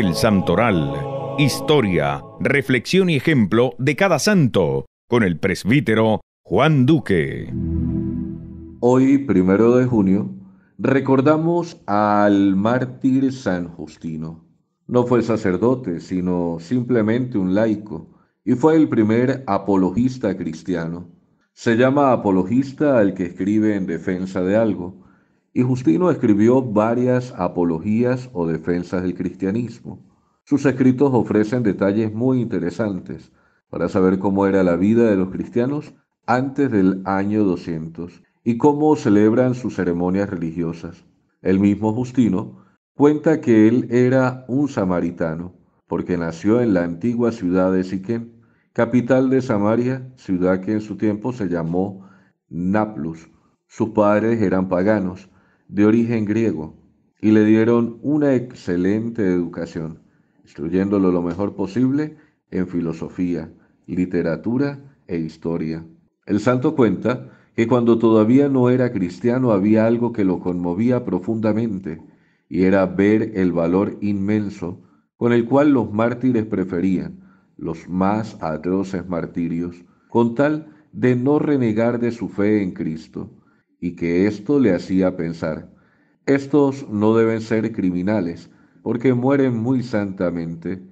El Santoral. Historia, reflexión y ejemplo de cada santo, con el presbítero Juan Duque. Hoy, primero de junio, recordamos al mártir San Justino. No fue sacerdote, sino simplemente un laico, y fue el primer apologista cristiano. Se llama apologista al que escribe en defensa de algo y Justino escribió varias apologías o defensas del cristianismo. Sus escritos ofrecen detalles muy interesantes para saber cómo era la vida de los cristianos antes del año 200 y cómo celebran sus ceremonias religiosas. El mismo Justino cuenta que él era un samaritano porque nació en la antigua ciudad de Siquem, capital de Samaria, ciudad que en su tiempo se llamó Naplus. Sus padres eran paganos de origen griego y le dieron una excelente educación, instruyéndolo lo mejor posible en filosofía, literatura e historia. El santo cuenta que cuando todavía no era cristiano había algo que lo conmovía profundamente y era ver el valor inmenso con el cual los mártires preferían los más atroces martirios, con tal de no renegar de su fe en Cristo y que esto le hacía pensar, estos no deben ser criminales, porque mueren muy santamente,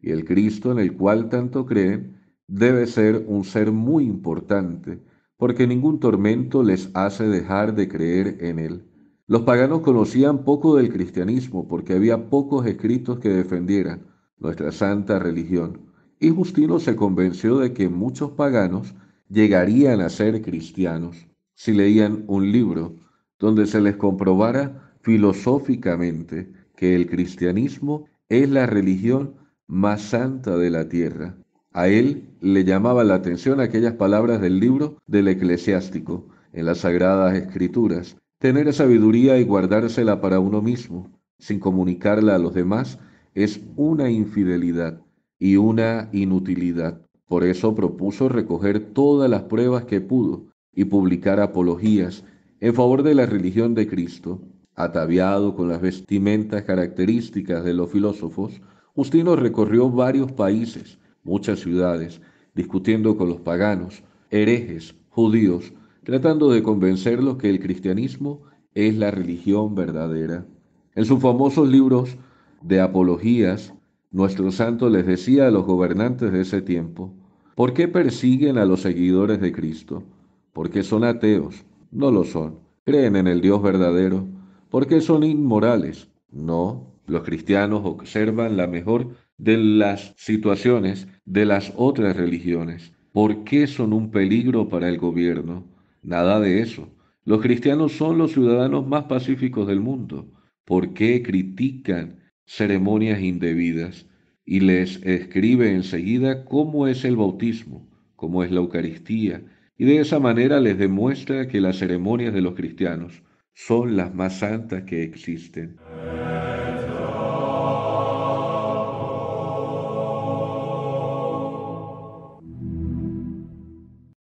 y el Cristo en el cual tanto creen debe ser un ser muy importante, porque ningún tormento les hace dejar de creer en él. Los paganos conocían poco del cristianismo, porque había pocos escritos que defendieran nuestra santa religión, y Justino se convenció de que muchos paganos llegarían a ser cristianos si leían un libro donde se les comprobara filosóficamente que el cristianismo es la religión más santa de la tierra. A él le llamaba la atención aquellas palabras del libro del eclesiástico en las sagradas escrituras, tener sabiduría y guardársela para uno mismo, sin comunicarla a los demás, es una infidelidad y una inutilidad. Por eso propuso recoger todas las pruebas que pudo y publicar apologías en favor de la religión de Cristo, ataviado con las vestimentas características de los filósofos, Justino recorrió varios países, muchas ciudades, discutiendo con los paganos, herejes, judíos, tratando de convencerlos que el cristianismo es la religión verdadera. En sus famosos libros de apologías, nuestro santo les decía a los gobernantes de ese tiempo, ¿por qué persiguen a los seguidores de Cristo? porque son ateos, no lo son. Creen en el Dios verdadero, porque son inmorales, no. Los cristianos observan la mejor de las situaciones de las otras religiones. ¿Por qué son un peligro para el gobierno? Nada de eso. Los cristianos son los ciudadanos más pacíficos del mundo. ¿Por qué critican ceremonias indebidas? Y les escribe enseguida cómo es el bautismo, cómo es la Eucaristía, y de esa manera les demuestra que las ceremonias de los cristianos son las más santas que existen.